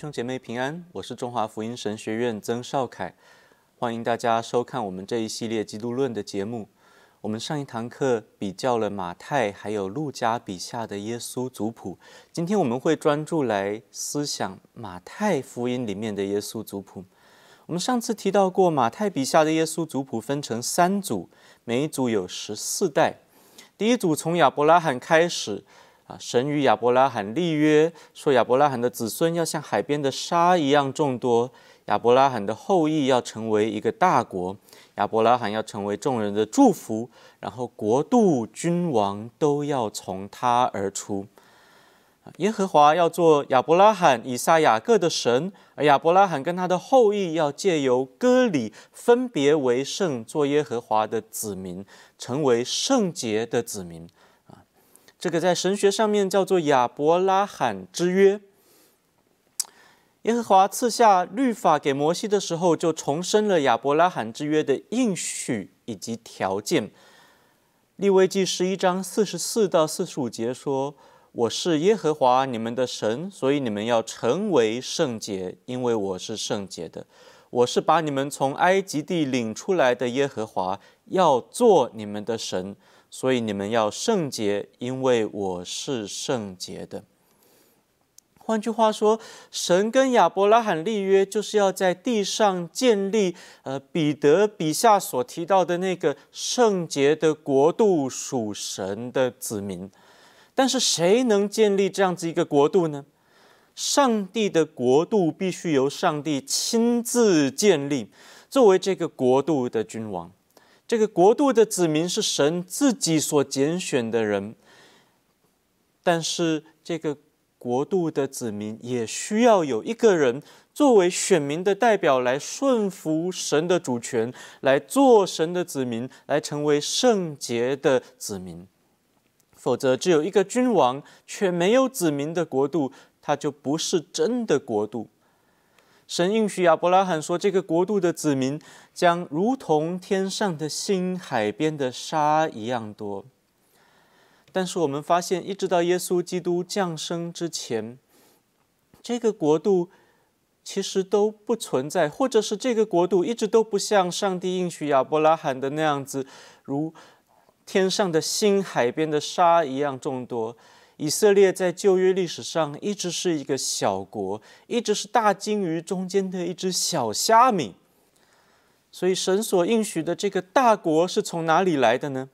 兄姐妹平安，我是中华福音神学院曾少凯，欢迎大家收看我们这一系列基督论的节目。我们上一堂课比较了马太还有路加笔下的耶稣族谱，今天我们会专注来思想马太福音里面的耶稣族谱。我们上次提到过，马太笔下的耶稣族谱分成三组，每一组有十四代。第一组从亚伯拉罕开始。啊，神与亚伯拉罕立约，说亚伯拉罕的子孙要像海边的沙一样众多，亚伯拉罕的后裔要成为一个大国，亚伯拉罕要成为众人的祝福，然后国度、君王都要从他而出。啊，耶和华要做亚伯拉罕、以撒、雅各的神，而亚伯拉罕跟他的后裔要借由割礼，分别为圣，做耶和华的子民，成为圣洁的子民。这个在神学上面叫做亚伯拉罕之约。耶和华赐下律法给摩西的时候，就重申了亚伯拉罕之约的应许以及条件。利未记十一章四十四到四十五节说：“我是耶和华你们的神，所以你们要成为圣洁，因为我是圣洁的。我是把你们从埃及地领出来的耶和华，要做你们的神。”所以你们要圣洁，因为我是圣洁的。换句话说，神跟亚伯拉罕立约，就是要在地上建立，呃，彼得笔下所提到的那个圣洁的国度，属神的子民。但是，谁能建立这样子一个国度呢？上帝的国度必须由上帝亲自建立，作为这个国度的君王。这个国度的子民是神自己所拣选的人，但是这个国度的子民也需要有一个人作为选民的代表来顺服神的主权，来做神的子民，来成为圣洁的子民。否则，只有一个君王却没有子民的国度，它就不是真的国度。神应许亚伯拉罕说：“这个国度的子民将如同天上的星、海边的沙一样多。”但是我们发现，一直到耶稣基督降生之前，这个国度其实都不存在，或者是这个国度一直都不像上帝应许亚伯拉罕的那样子，如天上的星、海边的沙一样众多。以色列在旧约历史上一直是一个小国，一直是大鲸鱼中间的一只小虾米。所以神所应许的这个大国是从哪里来的呢？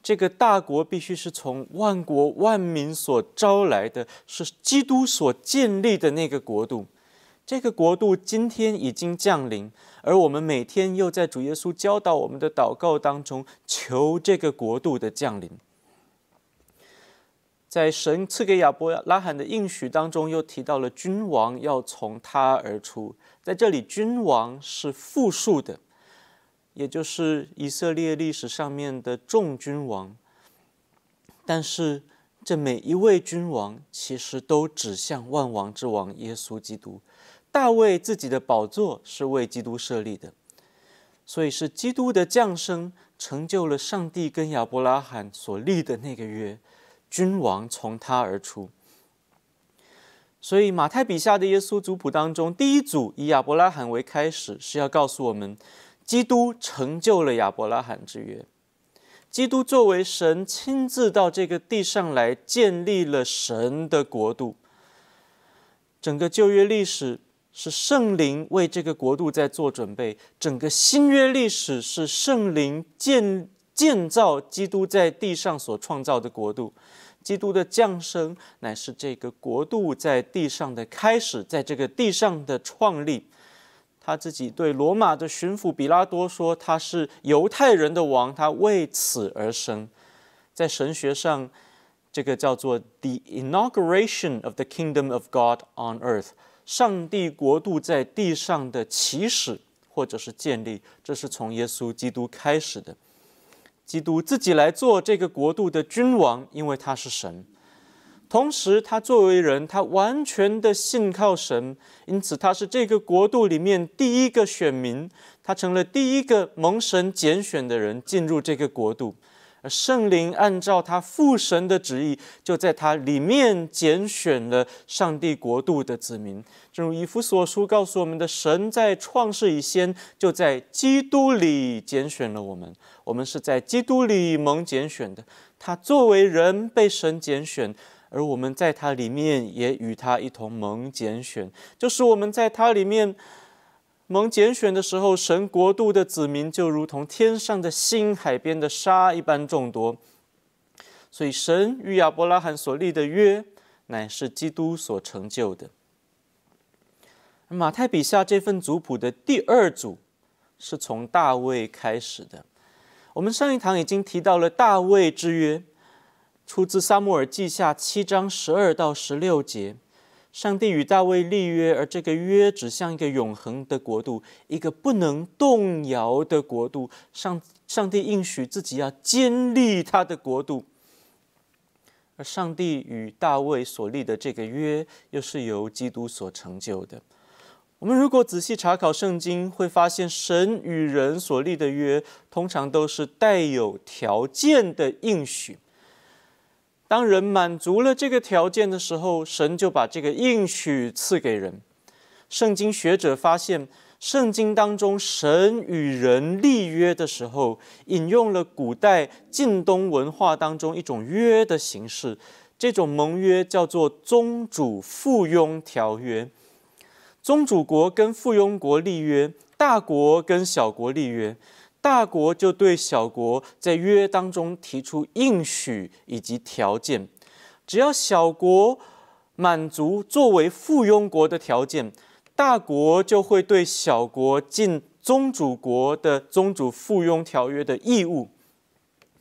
这个大国必须是从万国万民所招来的，是基督所建立的那个国度。这个国度今天已经降临，而我们每天又在主耶稣教导我们的祷告当中求这个国度的降临。在神赐给亚伯拉罕的应许当中，又提到了君王要从他而出。在这里，君王是复数的，也就是以色列历史上面的众君王。但是，这每一位君王其实都指向万王之王耶稣基督。大卫自己的宝座是为基督设立的，所以是基督的降生成就了上帝跟亚伯拉罕所立的那个约。君王从他而出，所以马太笔下的耶稣族谱当中，第一组以亚伯拉罕为开始，是要告诉我们，基督成就了亚伯拉罕之约。基督作为神亲自到这个地上来建立了神的国度。整个旧约历史是圣灵为这个国度在做准备，整个新约历史是圣灵建。建造基督在地上所创造的国度，基督的降生乃是这个国度在地上的开始，在这个地上的创立。他自己对罗马的巡抚比拉多说：“他是犹太人的王，他为此而生。”在神学上，这个叫做 “the inauguration of the kingdom of God on earth”，上帝国度在地上的起始或者是建立，这是从耶稣基督开始的。基督自己来做这个国度的君王，因为他是神。同时，他作为人，他完全的信靠神，因此他是这个国度里面第一个选民，他成了第一个蒙神拣选的人，进入这个国度。圣灵按照他父神的旨意，就在他里面拣选了上帝国度的子民。正如以弗所书告诉我们的，神在创世以前就在基督里拣选了我们。我们是在基督里蒙拣选的。他作为人被神拣选，而我们在他里面也与他一同蒙拣选。就是我们在他里面。蒙拣选的时候，神国度的子民就如同天上的星、海边的沙一般众多。所以，神与亚伯拉罕所立的约，乃是基督所成就的。马太笔下这份族谱的第二组，是从大卫开始的。我们上一堂已经提到了大卫之约，出自撒母耳记下七章十二到十六节。上帝与大卫立约，而这个约指向一个永恒的国度，一个不能动摇的国度。上上帝应许自己要建立他的国度，而上帝与大卫所立的这个约，又是由基督所成就的。我们如果仔细查考圣经，会发现神与人所立的约，通常都是带有条件的应许。当人满足了这个条件的时候，神就把这个应许赐给人。圣经学者发现，圣经当中神与人立约的时候，引用了古代近东文化当中一种约的形式，这种盟约叫做宗主附庸条约，宗主国跟附庸国立约，大国跟小国立约。大国就对小国在约当中提出应许以及条件，只要小国满足作为附庸国的条件，大国就会对小国尽宗主国的宗主附庸条约的义务。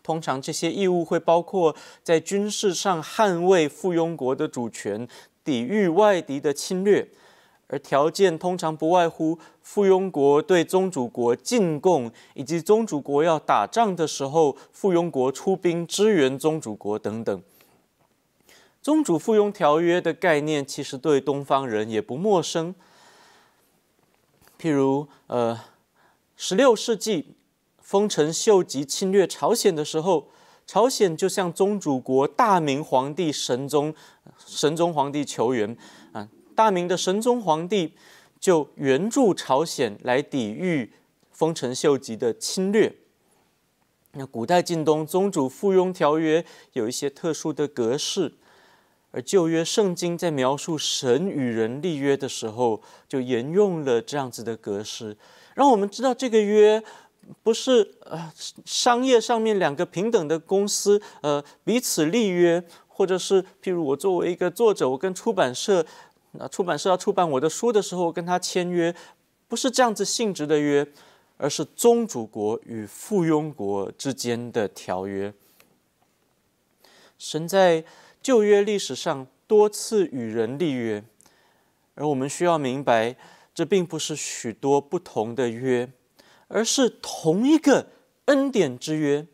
通常这些义务会包括在军事上捍卫附庸国的主权，抵御外敌的侵略。而条件通常不外乎附庸国对宗主国进贡，以及宗主国要打仗的时候，附庸国出兵支援宗主国等等。宗主附庸条约的概念其实对东方人也不陌生。譬如，呃，十六世纪丰臣秀吉侵略朝鲜的时候，朝鲜就向宗主国大明皇帝神宗、神宗皇帝求援，啊。大明的神宗皇帝就援助朝鲜来抵御丰臣秀吉的侵略。那古代晋东宗主附庸条约有一些特殊的格式，而旧约圣经在描述神与人立约的时候，就沿用了这样子的格式。然后我们知道这个约不是呃商业上面两个平等的公司呃彼此立约，或者是譬如我作为一个作者，我跟出版社。那出版社要出版我的书的时候，跟他签约，不是这样子性质的约，而是宗主国与附庸国之间的条约。神在旧约历史上多次与人立约，而我们需要明白，这并不是许多不同的约，而是同一个恩典之约。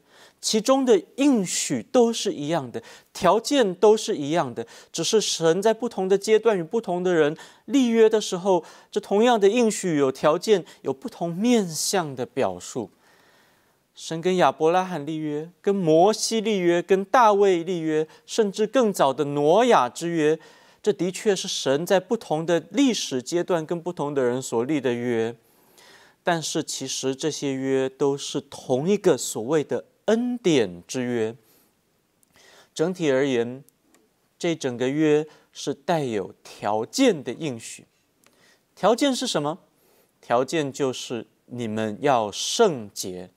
其中的应许都是一样的，条件都是一样的，只是神在不同的阶段与不同的人立约的时候，这同样的应许有条件，有不同面向的表述。神跟亚伯拉罕立约，跟摩西立约，跟大卫立约，甚至更早的挪亚之约，这的确是神在不同的历史阶段跟不同的人所立的约。但是其实这些约都是同一个所谓的。恩典之约，整体而言，这整个约是带有条件的应许。条件是什么？条件就是你们要圣洁，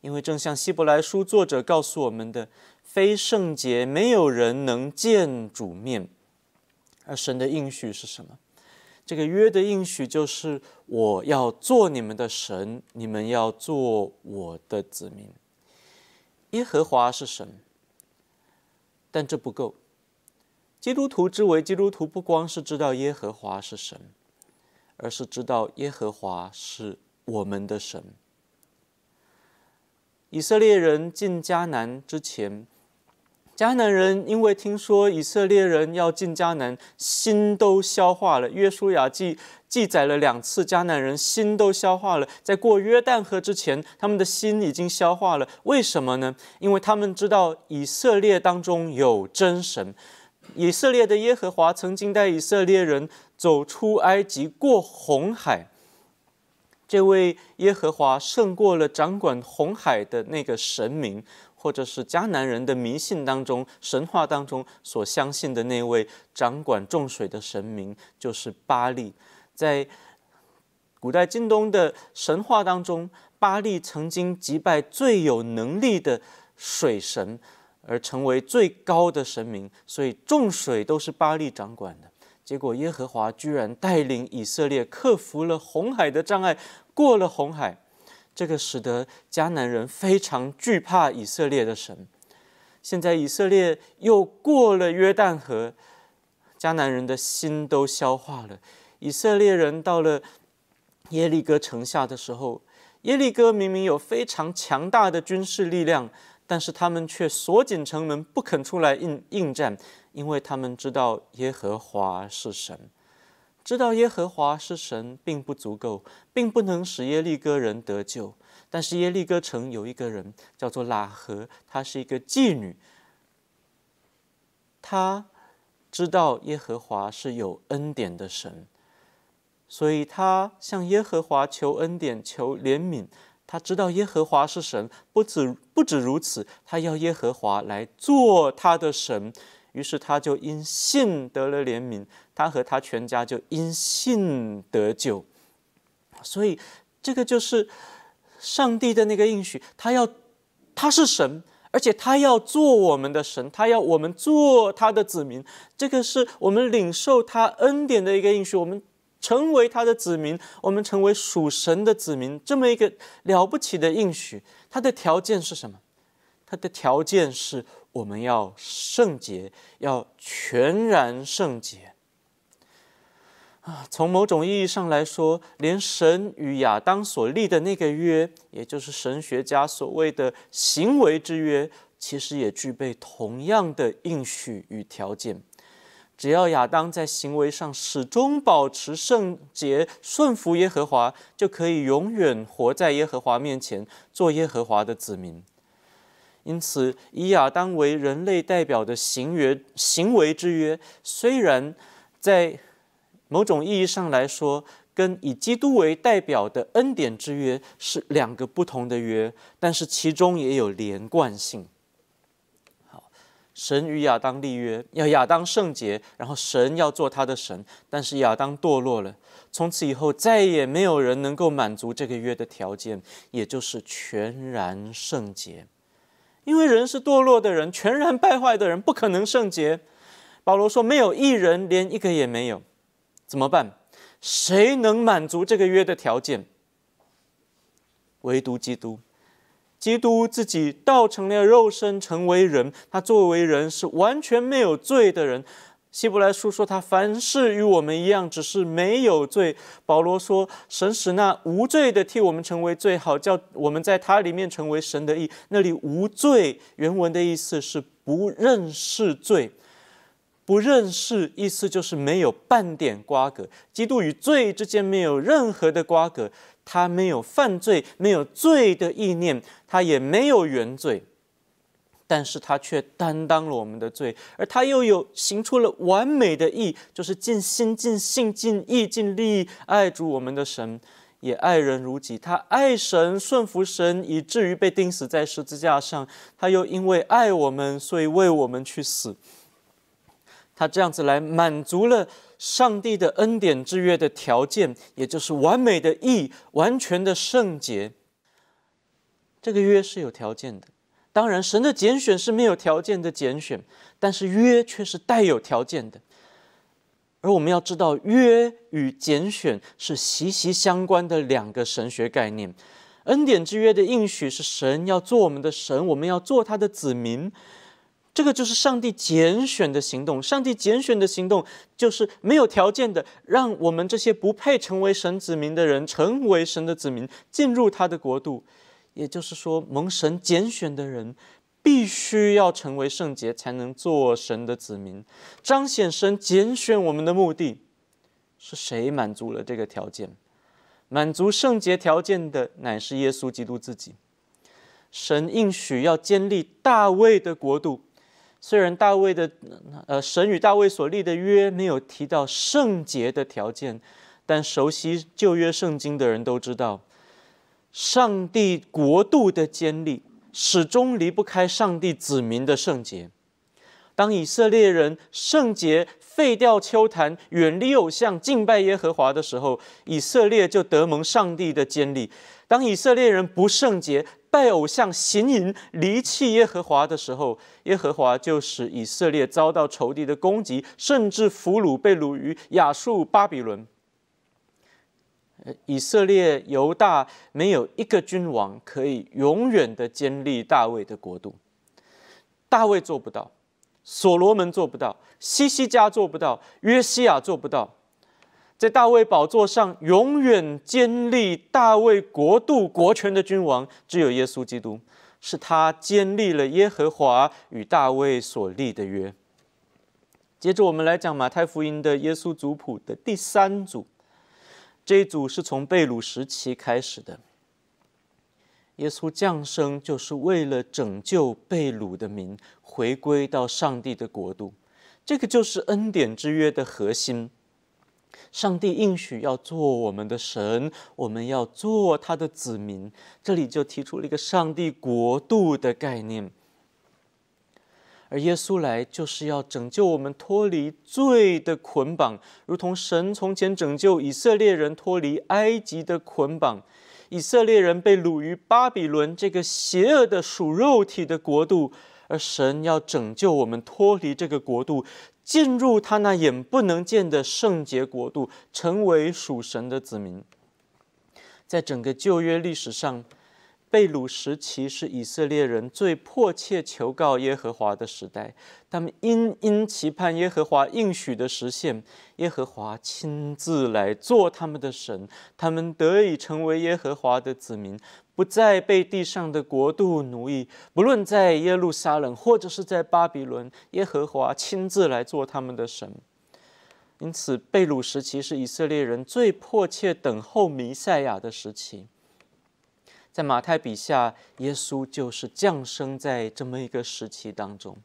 因为正像希伯来书作者告诉我们的，非圣洁没有人能见主面。而神的应许是什么？这个约的应许就是我要做你们的神，你们要做我的子民。耶和华是神，但这不够。基督徒之为基督徒，不光是知道耶和华是神，而是知道耶和华是我们的神。以色列人进迦南之前。迦南人因为听说以色列人要进迦南，心都消化了。约书亚记记载了两次迦南人心都消化了，在过约旦河之前，他们的心已经消化了。为什么呢？因为他们知道以色列当中有真神，以色列的耶和华曾经带以色列人走出埃及，过红海。这位耶和华胜过了掌管红海的那个神明。或者是迦南人的迷信当中、神话当中所相信的那位掌管众水的神明，就是巴利。在古代京东的神话当中，巴利曾经击败最有能力的水神，而成为最高的神明，所以众水都是巴利掌管的。结果，耶和华居然带领以色列克服了红海的障碍，过了红海。这个使得迦南人非常惧怕以色列的神。现在以色列又过了约旦河，迦南人的心都消化了。以色列人到了耶利哥城下的时候，耶利哥明明有非常强大的军事力量，但是他们却锁紧城门，不肯出来应应战，因为他们知道耶和华是神。知道耶和华是神，并不足够，并不能使耶利哥人得救。但是耶利哥城有一个人叫做喇合，她是一个妓女。她知道耶和华是有恩典的神，所以她向耶和华求恩典、求怜悯。她知道耶和华是神，不止不止如此，她要耶和华来做她的神。于是他就因信得了怜悯，他和他全家就因信得救。所以，这个就是上帝的那个应许。他要，他是神，而且他要做我们的神，他要我们做他的子民。这个是我们领受他恩典的一个应许，我们成为他的子民，我们成为属神的子民，这么一个了不起的应许。他的条件是什么？它的条件是，我们要圣洁，要全然圣洁。啊，从某种意义上来说，连神与亚当所立的那个约，也就是神学家所谓的行为之约，其实也具备同样的应许与条件。只要亚当在行为上始终保持圣洁，顺服耶和华，就可以永远活在耶和华面前，做耶和华的子民。因此，以亚当为人类代表的行约、行为之约，虽然在某种意义上来说，跟以基督为代表的恩典之约是两个不同的约，但是其中也有连贯性。好，神与亚当立约，要亚当圣洁，然后神要做他的神，但是亚当堕落了，从此以后再也没有人能够满足这个约的条件，也就是全然圣洁。因为人是堕落的人，全然败坏的人，不可能圣洁。保罗说，没有一人，连一个也没有。怎么办？谁能满足这个约的条件？唯独基督。基督自己道成了肉身，成为人。他作为人，是完全没有罪的人。希伯来书说：“他凡事与我们一样，只是没有罪。”保罗说：“神使那无罪的替我们成为罪，好叫我们在他里面成为神的义。那里无罪。”原文的意思是“不认识罪”，“不认识”意思就是没有半点瓜葛。基督与罪之间没有任何的瓜葛，他没有犯罪，没有罪的意念，他也没有原罪。但是他却担当了我们的罪，而他又有行出了完美的义，就是尽心、尽性、尽意、尽力爱主我们的神，也爱人如己。他爱神、顺服神，以至于被钉死在十字架上。他又因为爱我们，所以为我们去死。他这样子来满足了上帝的恩典之约的条件，也就是完美的义、完全的圣洁。这个约是有条件的。当然，神的拣选是没有条件的拣选，但是约却是带有条件的。而我们要知道，约与拣选是息息相关的两个神学概念。恩典之约的应许是神要做我们的神，我们要做他的子民。这个就是上帝拣选的行动。上帝拣选的行动就是没有条件的，让我们这些不配成为神子民的人成为神的子民，进入他的国度。也就是说，蒙神拣选的人，必须要成为圣洁，才能做神的子民，彰显神拣选我们的目的。是谁满足了这个条件？满足圣洁条件的，乃是耶稣基督自己。神应许要建立大卫的国度，虽然大卫的，呃，神与大卫所立的约没有提到圣洁的条件，但熟悉旧约圣经的人都知道。上帝国度的建立，始终离不开上帝子民的圣洁。当以色列人圣洁，废掉丘坛，远离偶像，敬拜耶和华的时候，以色列就得蒙上帝的监立。当以色列人不圣洁，拜偶像，行淫，离弃耶和华的时候，耶和华就使以色列遭到仇敌的攻击，甚至俘虏被掳于亚述巴比伦。以色列犹大没有一个君王可以永远的建立大卫的国度，大卫做不到，所罗门做不到，西西家做不到，约西亚做不到，在大卫宝座上永远建立大卫国度国权的君王，只有耶稣基督，是他建立了耶和华与大卫所立的约。接着我们来讲马太福音的耶稣族谱的第三组。这一组是从贝鲁时期开始的。耶稣降生就是为了拯救被鲁的民，回归到上帝的国度。这个就是恩典之约的核心。上帝应许要做我们的神，我们要做他的子民。这里就提出了一个上帝国度的概念。而耶稣来就是要拯救我们脱离罪的捆绑，如同神从前拯救以色列人脱离埃及的捆绑。以色列人被掳于巴比伦这个邪恶的属肉体的国度，而神要拯救我们脱离这个国度，进入他那眼不能见的圣洁国度，成为属神的子民。在整个旧约历史上。被掳时期是以色列人最迫切求告耶和华的时代，他们殷殷期盼耶和华应许的实现，耶和华亲自来做他们的神，他们得以成为耶和华的子民，不再被地上的国度奴役，不论在耶路撒冷或者是在巴比伦，耶和华亲自来做他们的神。因此，被掳时期是以色列人最迫切等候弥赛亚的时期。在马太笔下，耶稣就是降生在这么一个时期当中。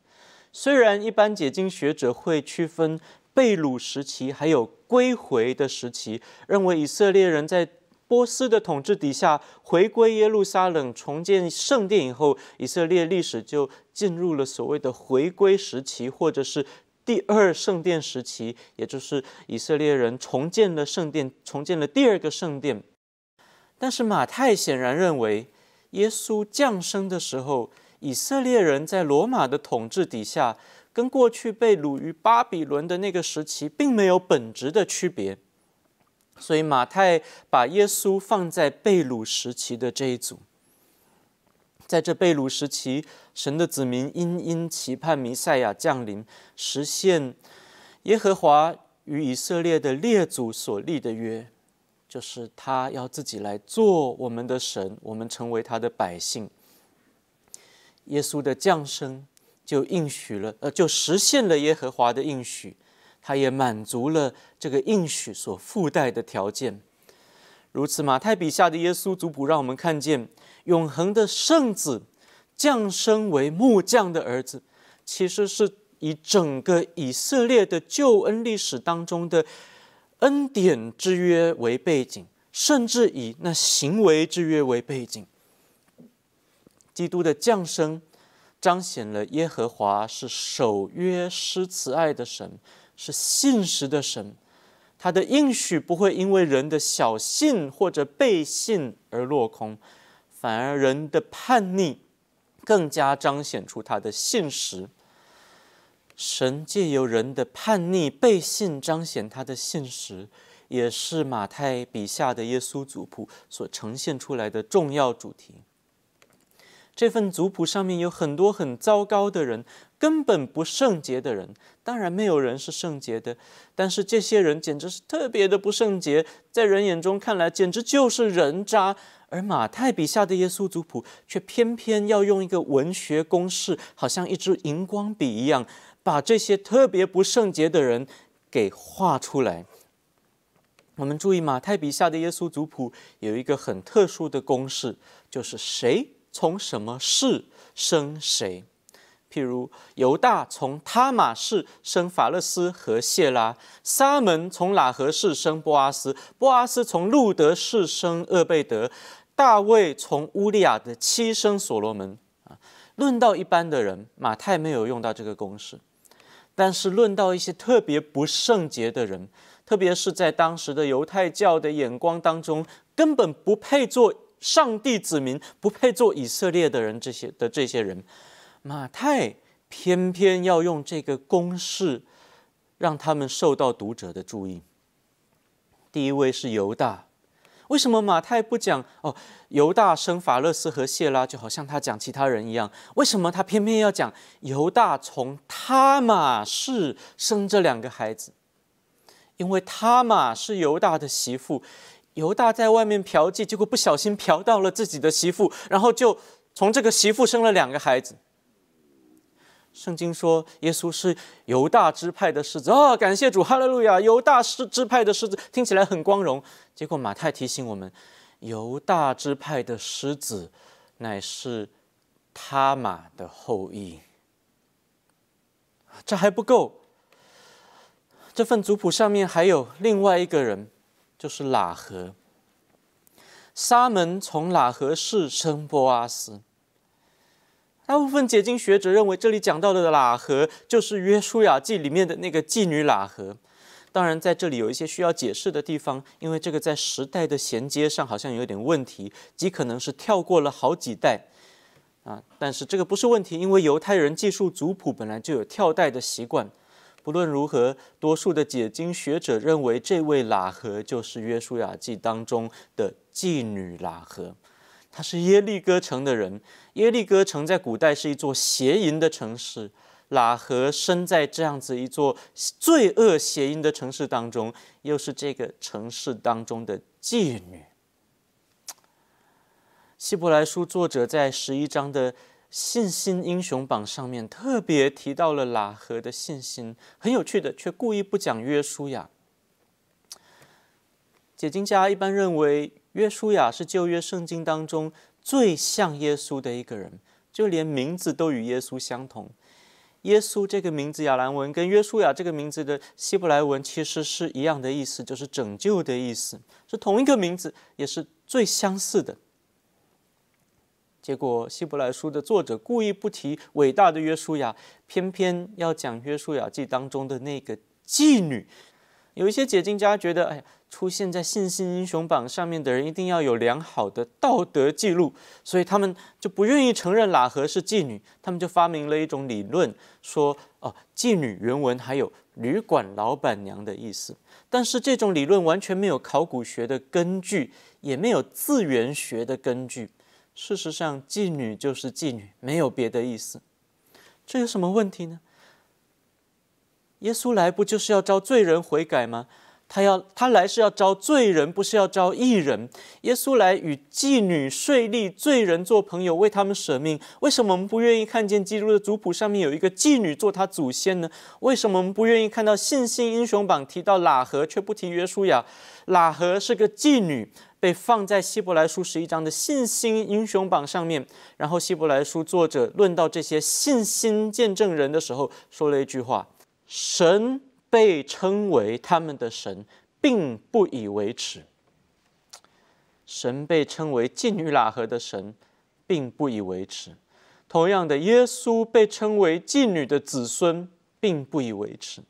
虽然一般解经学者会区分被掳时期，还有归回的时期，认为以色列人在波斯的统治底下回归耶路撒冷，重建圣殿以后，以色列历史就进入了所谓的回归时期，或者是第二圣殿时期，也就是以色列人重建了圣殿，重建了第二个圣殿。但是马太显然认为，耶稣降生的时候，以色列人在罗马的统治底下，跟过去被掳于巴比伦的那个时期并没有本质的区别，所以马太把耶稣放在被掳时期的这一组。在这被掳时期，神的子民殷殷期盼弥赛亚降临，实现耶和华与以色列的列祖所立的约。就是他要自己来做我们的神，我们成为他的百姓。耶稣的降生就应许了，呃，就实现了耶和华的应许，他也满足了这个应许所附带的条件。如此，马太笔下的耶稣族谱，让我们看见永恒的圣子降生为木匠的儿子，其实是以整个以色列的救恩历史当中的。恩典之约为背景，甚至以那行为之约为背景。基督的降生，彰显了耶和华是守约施慈爱的神，是信实的神。他的应许不会因为人的小信或者背信而落空，反而人的叛逆，更加彰显出他的信实。神借由人的叛逆、背信彰显他的信实，也是马太笔下的耶稣族谱所呈现出来的重要主题。这份族谱上面有很多很糟糕的人，根本不圣洁的人，当然没有人是圣洁的，但是这些人简直是特别的不圣洁，在人眼中看来简直就是人渣，而马太笔下的耶稣族谱却偏偏要用一个文学公式，好像一支荧光笔一样。把这些特别不圣洁的人给画出来。我们注意马太笔下的耶稣族谱有一个很特殊的公式，就是谁从什么氏生谁。譬如犹大从他马氏生法勒斯和谢拉，沙门从拉合氏生波阿斯，波阿斯从路德氏生厄贝德，大卫从乌利亚的妻生所罗门。啊，论到一般的人，马太没有用到这个公式。但是，论到一些特别不圣洁的人，特别是在当时的犹太教的眼光当中，根本不配做上帝子民，不配做以色列的人，这些的这些人，马太偏偏要用这个公式，让他们受到读者的注意。第一位是犹大。为什么马太不讲哦？犹大生法勒斯和谢拉，就好像他讲其他人一样。为什么他偏偏要讲犹大从他马氏生这两个孩子？因为他马是犹大的媳妇，犹大在外面嫖妓，结果不小心嫖到了自己的媳妇，然后就从这个媳妇生了两个孩子。圣经说，耶稣是犹大支派的狮子啊！感谢主，哈利路亚！犹大支支派的狮子听起来很光荣。结果马太提醒我们，犹大支派的狮子乃是他马的后裔。这还不够。这份族谱上面还有另外一个人，就是喇合。沙门从喇合氏生波阿斯。大部分解经学者认为，这里讲到的喇合就是《约书亚记》里面的那个妓女喇合。当然，在这里有一些需要解释的地方，因为这个在时代的衔接上好像有点问题，极可能是跳过了好几代啊。但是这个不是问题，因为犹太人记述族谱本来就有跳代的习惯。不论如何，多数的解经学者认为，这位喇合就是《约书亚记》当中的妓女喇合。他是耶利哥城的人。耶利哥城在古代是一座邪淫的城市。喇合生在这样子一座罪恶邪淫的城市当中，又是这个城市当中的妓女。希伯来书作者在十一章的信心英雄榜上面特别提到了喇合的信心，很有趣的，却故意不讲约书亚。解经家一般认为。约书亚是旧约圣经当中最像耶稣的一个人，就连名字都与耶稣相同。耶稣这个名字亚兰文跟约书亚这个名字的希伯来文其实是一样的意思，就是拯救的意思，是同一个名字，也是最相似的。结果，希伯来书的作者故意不提伟大的约书亚，偏偏要讲约书亚记当中的那个妓女。有一些解禁家觉得，哎呀，出现在《信心英雄榜》上面的人一定要有良好的道德记录，所以他们就不愿意承认喇合是妓女，他们就发明了一种理论，说哦，妓女原文还有旅馆老板娘的意思。但是这种理论完全没有考古学的根据，也没有字源学的根据。事实上，妓女就是妓女，没有别的意思。这有什么问题呢？耶稣来不就是要招罪人悔改吗？他要他来是要招罪人，不是要招义人。耶稣来与妓女、税吏、罪人做朋友，为他们舍命。为什么我们不愿意看见基督的族谱上面有一个妓女做他祖先呢？为什么我们不愿意看到信心英雄榜提到喇合却不提约书亚？喇合是个妓女，被放在希伯来书十一章的信心英雄榜上面。然后希伯来书作者论到这些信心见证人的时候，说了一句话。神被称为他们的神，并不以为耻；神被称为妓女拉合的神，并不以为耻。同样的，耶稣被称为妓女的子孙，并不以为耻。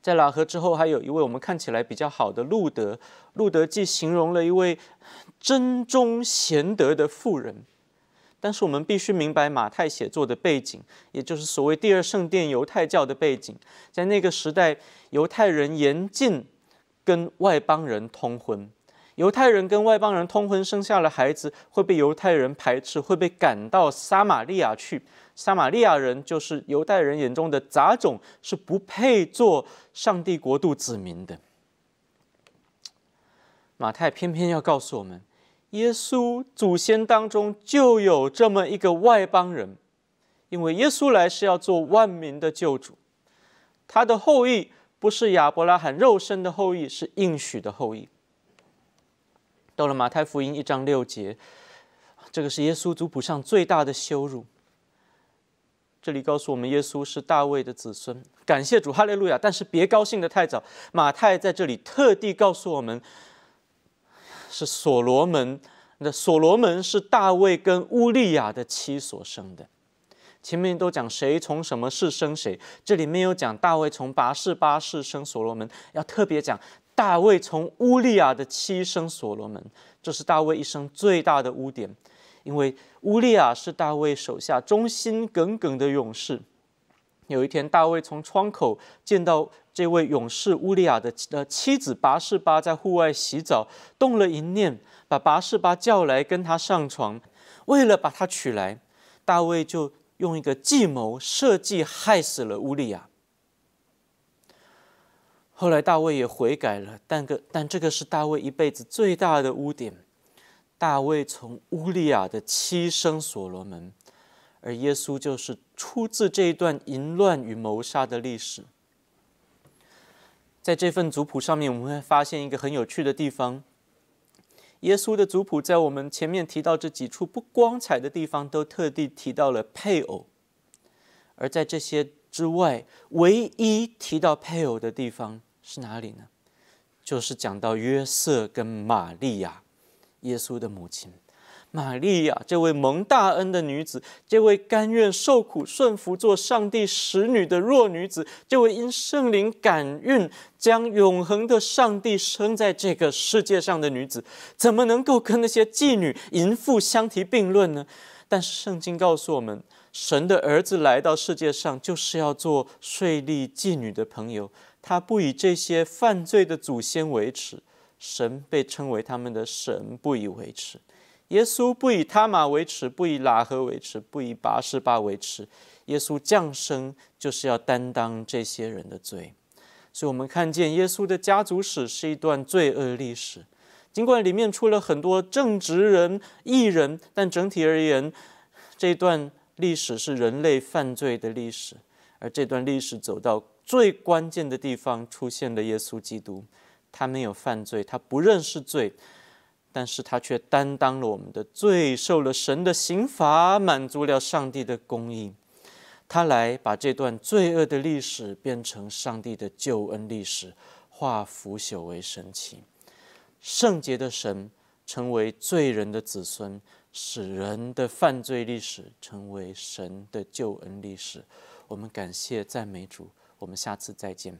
在喇合之后，还有一位我们看起来比较好的路德。路德既形容了一位真忠贤德的妇人。但是我们必须明白马太写作的背景，也就是所谓第二圣殿犹太教的背景。在那个时代，犹太人严禁跟外邦人通婚。犹太人跟外邦人通婚生下了孩子会被犹太人排斥，会被赶到撒玛利亚去。撒玛利亚人就是犹太人眼中的杂种，是不配做上帝国度子民的。马太偏偏要告诉我们。耶稣祖先当中就有这么一个外邦人，因为耶稣来是要做万民的救主，他的后裔不是亚伯拉罕肉身的后裔，是应许的后裔。到了马太福音一章六节，这个是耶稣族谱上最大的羞辱。这里告诉我们，耶稣是大卫的子孙，感谢主，哈利路亚！但是别高兴得太早，马太在这里特地告诉我们。是所罗门，那所罗门是大卫跟乌利亚的妻所生的。前面都讲谁从什么事生谁，这里面有讲大卫从八士八士生所罗门，要特别讲大卫从乌利亚的妻生所罗门，这是大卫一生最大的污点，因为乌利亚是大卫手下忠心耿耿的勇士。有一天，大卫从窗口见到。这位勇士乌利亚的呃妻子拔士巴在户外洗澡，动了淫念，把拔士巴叫来跟他上床。为了把他娶来，大卫就用一个计谋设计害死了乌利亚。后来大卫也悔改了，但个但这个是大卫一辈子最大的污点。大卫从乌利亚的妻生所罗门，而耶稣就是出自这一段淫乱与谋杀的历史。在这份族谱上面，我们会发现一个很有趣的地方。耶稣的族谱在我们前面提到这几处不光彩的地方都特地提到了配偶，而在这些之外，唯一提到配偶的地方是哪里呢？就是讲到约瑟跟玛利亚，耶稣的母亲。玛利亚，这位蒙大恩的女子，这位甘愿受苦、顺服做上帝使女的弱女子，这位因圣灵感孕将永恒的上帝生在这个世界上的女子，怎么能够跟那些妓女、淫妇相提并论呢？但是圣经告诉我们，神的儿子来到世界上，就是要做税吏、妓女的朋友。他不以这些犯罪的祖先为耻。神被称为他们的神，不以为耻。耶稣不以他马为耻，不以拉合为耻，不以拔示巴为耻。耶稣降生就是要担当这些人的罪，所以我们看见耶稣的家族史是一段罪恶历史。尽管里面出了很多正直人、艺人，但整体而言，这段历史是人类犯罪的历史。而这段历史走到最关键的地方，出现了耶稣基督。他没有犯罪，他不认识罪。但是他却担当了我们的罪，受了神的刑罚，满足了上帝的供应。他来把这段罪恶的历史变成上帝的救恩历史，化腐朽为神奇。圣洁的神成为罪人的子孙，使人的犯罪历史成为神的救恩历史。我们感谢赞美主，我们下次再见。